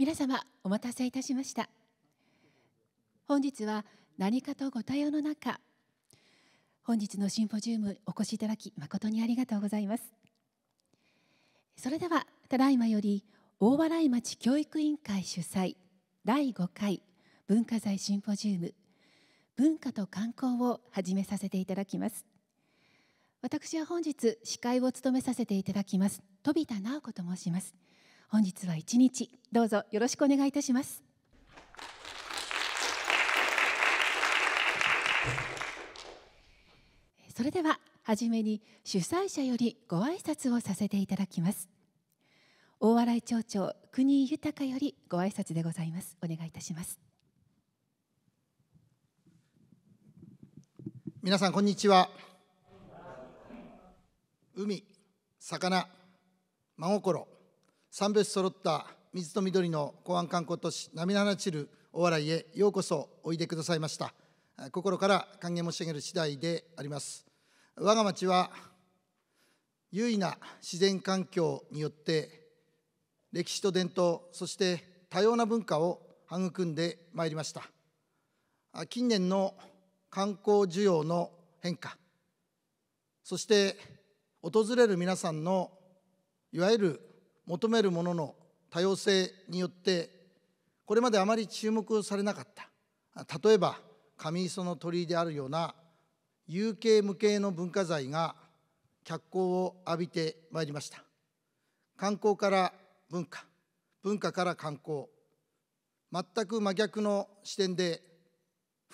皆様お待たせいたしました本日は何かとご対応の中本日のシンポジウムお越しいただき誠にありがとうございますそれではただいまより大洗町教育委員会主催第5回文化財シンポジウム文化と観光を始めさせていただきます私は本日司会を務めさせていただきます飛田直子と申します本日は一日どうぞよろしくお願いいたしますそれでははじめに主催者よりご挨拶をさせていただきます大洗町長国井豊よりご挨拶でございますお願いいたします皆さんこんにちは海魚真心三別揃った水と緑の公安観光都市涙花散るお笑いへようこそおいでくださいました心から歓迎申し上げる次第であります我が町は優位な自然環境によって歴史と伝統そして多様な文化を育んでまいりました近年の観光需要の変化そして訪れる皆さんのいわゆる求めるものの多様性によってこれまであまり注目されなかった例えば上磯の鳥居であるような有形無形の文化財が脚光を浴びてまいりました観光から文化文化から観光全く真逆の視点で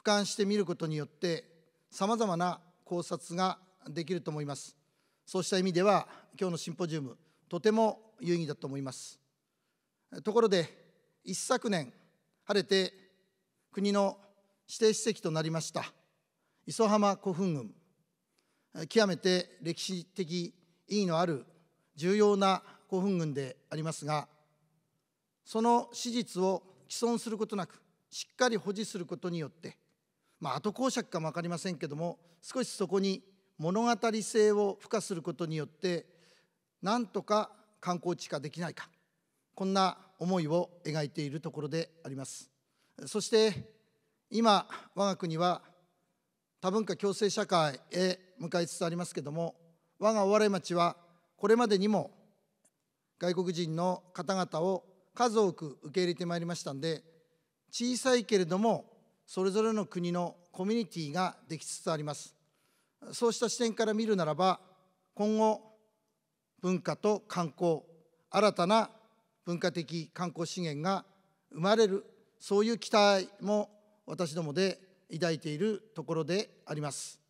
俯瞰してみることによってさまざまな考察ができると思いますそうした意味では今日のシンポジウムとても有意義だと思いますところで一昨年晴れて国の指定史跡となりました磯浜古墳群極めて歴史的意義のある重要な古墳群でありますがその史実を既存することなくしっかり保持することによってまあ後講釈かも分かりませんけども少しそこに物語性を付加することによってなんとか観光地化できないかこんな思いを描いているところでありますそして今我が国は多文化共生社会へ向かいつつありますけども我が大洗町はこれまでにも外国人の方々を数多く受け入れてまいりましたんで小さいけれどもそれぞれの国のコミュニティができつつありますそうした視点から見るならば今後文化と観光新たな文化的観光資源が生まれるそういう期待も私どもで抱いているところであります、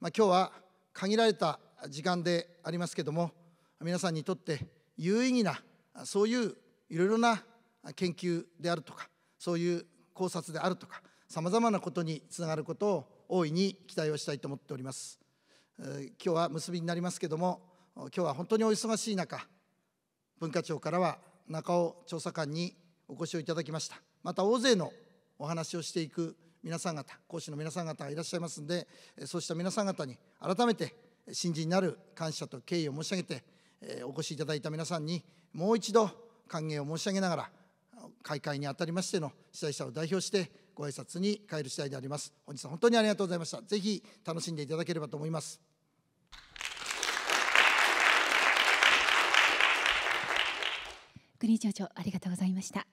まあ、今日は限られた時間でありますけども皆さんにとって有意義なそういういろいろな研究であるとかそういう考察であるとかさまざまなことにつながることを大いに期待をしたいと思っております、え今日は結びになりますけども今日は本当にお忙しい中文化庁からは中尾調査官にお越しをいただきましたまた大勢のお話をしていく皆さん方講師の皆さん方がいらっしゃいますのでそうした皆さん方に改めて新人になる感謝と敬意を申し上げてお越しいただいた皆さんにもう一度歓迎を申し上げながら開会にあたりましての主催者を代表してご挨拶に帰る次第であります本日は本当にありがとうございましたぜひ楽しんでいただければと思います国長長ありがとうございました。